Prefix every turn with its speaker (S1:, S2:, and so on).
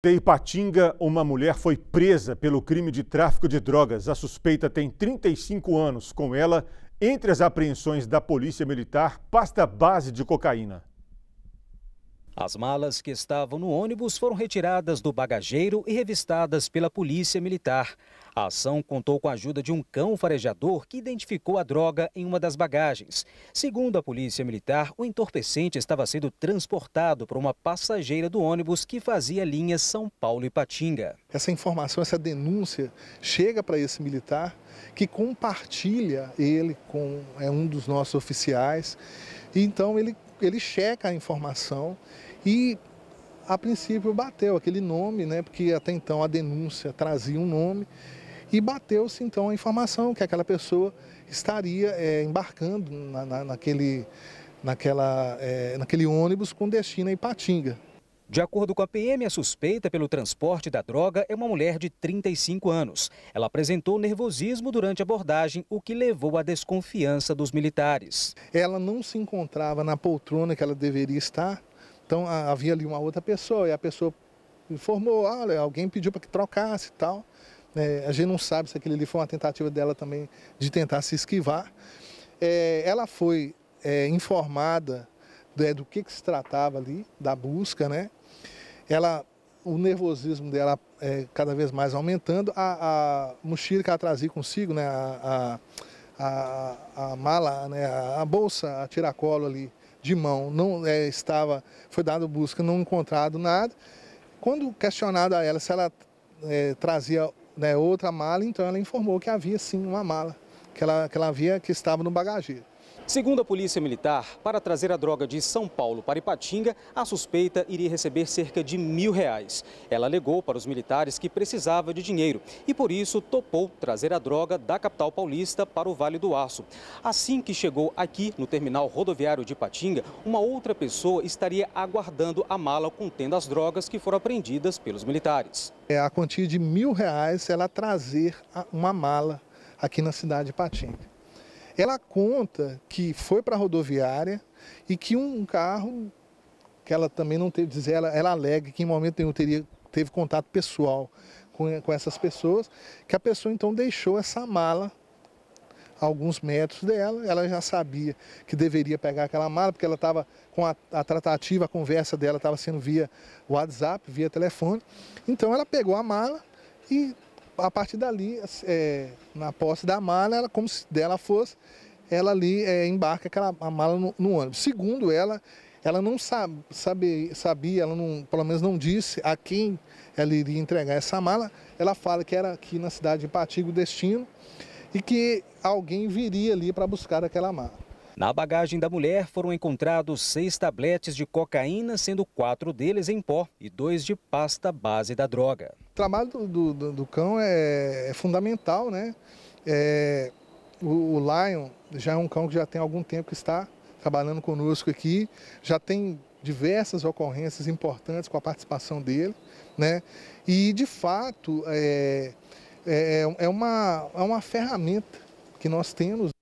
S1: De Ipatinga, uma mulher foi presa pelo crime de tráfico de drogas. A suspeita tem 35 anos. Com ela, entre as apreensões da Polícia Militar, pasta base de cocaína. As malas que estavam no ônibus foram retiradas do bagageiro e revistadas pela Polícia Militar. A ação contou com a ajuda de um cão farejador que identificou a droga em uma das bagagens. Segundo a Polícia Militar, o entorpecente estava sendo transportado por uma passageira do ônibus que fazia linha São
S2: Paulo e Patinga. Essa informação, essa denúncia chega para esse militar que compartilha ele com é um dos nossos oficiais. E então ele ele checa a informação e a princípio bateu aquele nome, né? Porque até então a denúncia trazia um nome e bateu-se então a informação que aquela pessoa estaria é, embarcando na, na, naquele, naquela, é, naquele ônibus com destino a Ipatinga.
S1: De acordo com a PM, a
S2: suspeita
S1: pelo transporte da droga é uma mulher de 35 anos. Ela apresentou nervosismo durante
S2: a abordagem, o que levou à desconfiança dos militares. Ela não se encontrava na poltrona que ela deveria estar, então havia ali uma outra pessoa e a pessoa informou: olha, alguém pediu para que trocasse e tal. É, a gente não sabe se aquilo ali foi uma tentativa dela também de tentar se esquivar. É, ela foi é, informada né, do que, que se tratava ali, da busca, né? ela, o nervosismo dela é cada vez mais aumentando. A, a mochila que ela trazia consigo, né, a, a, a mala, né, a, a bolsa, a tiracolo ali de mão, não é, estava, foi dado busca, não encontrado nada. Quando questionada a ela se ela é, trazia né, outra mala, então ela informou que havia sim uma mala, que ela, que ela via que estava no bagageiro.
S1: Segundo a Polícia Militar, para trazer a droga de São Paulo para Ipatinga, a suspeita iria receber cerca de mil reais. Ela alegou para os militares que precisava de dinheiro e, por isso, topou trazer a droga da capital paulista para o Vale do Aço. Assim que chegou aqui, no terminal rodoviário de Ipatinga, uma outra pessoa estaria aguardando a mala contendo as drogas que foram apreendidas pelos militares.
S2: É a quantia de mil reais é ela trazer uma mala aqui na cidade de Ipatinga. Ela conta que foi para a rodoviária e que um carro, que ela também não teve, dizer, ela, ela alega que em momento nenhum teria, teve contato pessoal com, com essas pessoas, que a pessoa então deixou essa mala alguns metros dela, ela já sabia que deveria pegar aquela mala, porque ela estava com a, a, tratativa, a conversa dela estava sendo via WhatsApp, via telefone. Então ela pegou a mala e a partir dali, é, na posse da mala, ela, como se dela fosse, ela ali é, embarca aquela, a mala no, no, ônibus. Segundo ela, ela não sabe, sabe, sabia, ela não, pelo menos não disse a quem ela iria entregar essa mala. Ela fala que era aqui na cidade de Patigo destino e que alguém viria ali para buscar aquela mala.
S1: Na bagagem da mulher foram encontrados seis tabletes de cocaína, sendo quatro deles em pó e dois de pasta base da droga.
S2: O trabalho do, do, do cão é, é, fundamental, né? É, o, o Lion já é um cão que já tem algum tempo que está trabalhando conosco aqui, já tem diversas ocorrências importantes com a participação dele, né? E de fato é, é, é, uma, é uma ferramenta que nós temos.